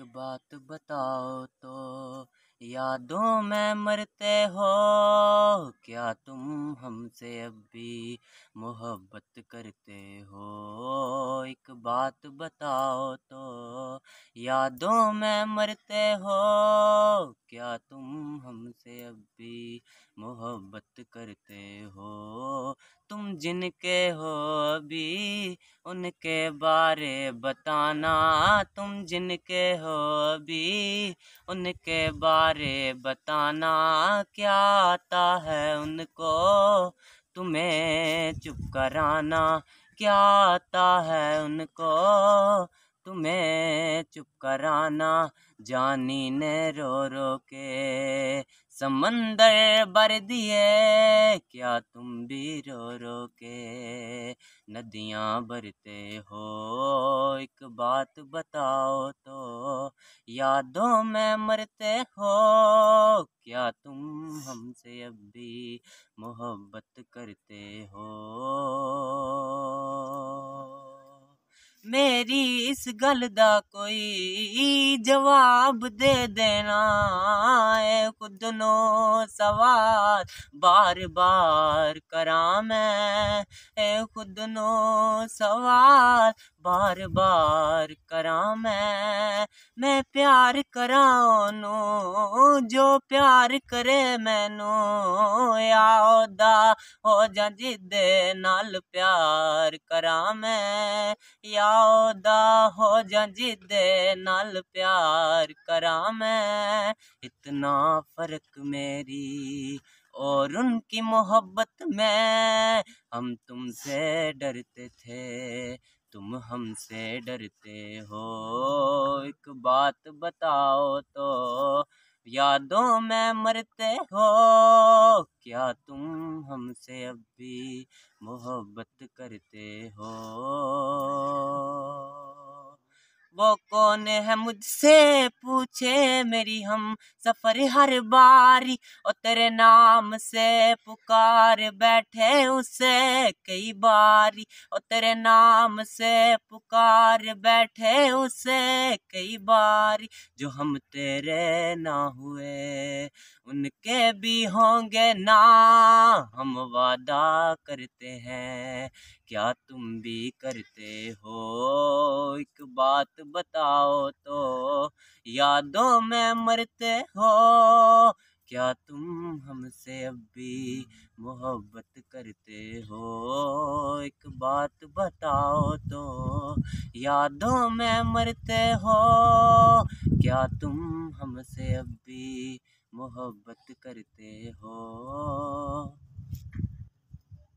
एक बात बताओ तो यादों में मरते हो क्या तुम हमसे अब भी मोहब्बत करते हो एक बात बताओ तो यादों में मरते हो क्या तुम हमसे अब भी मोहब्बत करते हो तुम जिनके हो अभी उनके बारे बताना तुम जिनके हो भी उनके बारे बताना क्या आता है उनको तुम्हें चुप कराना क्या आता है उनको तुम्हें चुप कराना जानी ने रो रो के समंदर भर दिए क्या तुम भी रो रो के नदियाँ भरते हो एक बात बताओ तो यादों में मरते हो क्या तुम हमसे अब भी मोहब्बत करते हो मेरी इस गल का कोई जवाब दे देना है खुद नो सवाल बार बार करा मैं ए खुद नो सवाल बार बार करा मैं मैं प्यार करा नो जो प्यार करे मैनू आओ दा ओ जिदे नाल प्यार करा मैं आओ दा हो जां जिदे नाल प्यार करा मैं इतना फर्क मेरी और उनकी मोहब्बत में हम तुमसे डरते थे तुम हमसे डरते हो एक बात बताओ तो यादों में मरते हो क्या तुम हमसे अब भी मोहब्बत करते हो वो कौन है मुझसे पूछे मेरी हम सफर हर बारी और तेरे नाम से पुकार बैठे उसे कई बारी और तेरे नाम से पुकार बैठे उसे कई बारी जो हम तेरे ना हुए उनके भी होंगे ना हम वादा करते हैं क्या तुम भी करते हो एक बात बताओ तो यादों में मरते हो क्या तुम हमसे अब भी मोहब्बत करते हो एक बात बताओ तो यादों में मरते हो क्या तुम हमसे अब भी मोहब्बत करते हो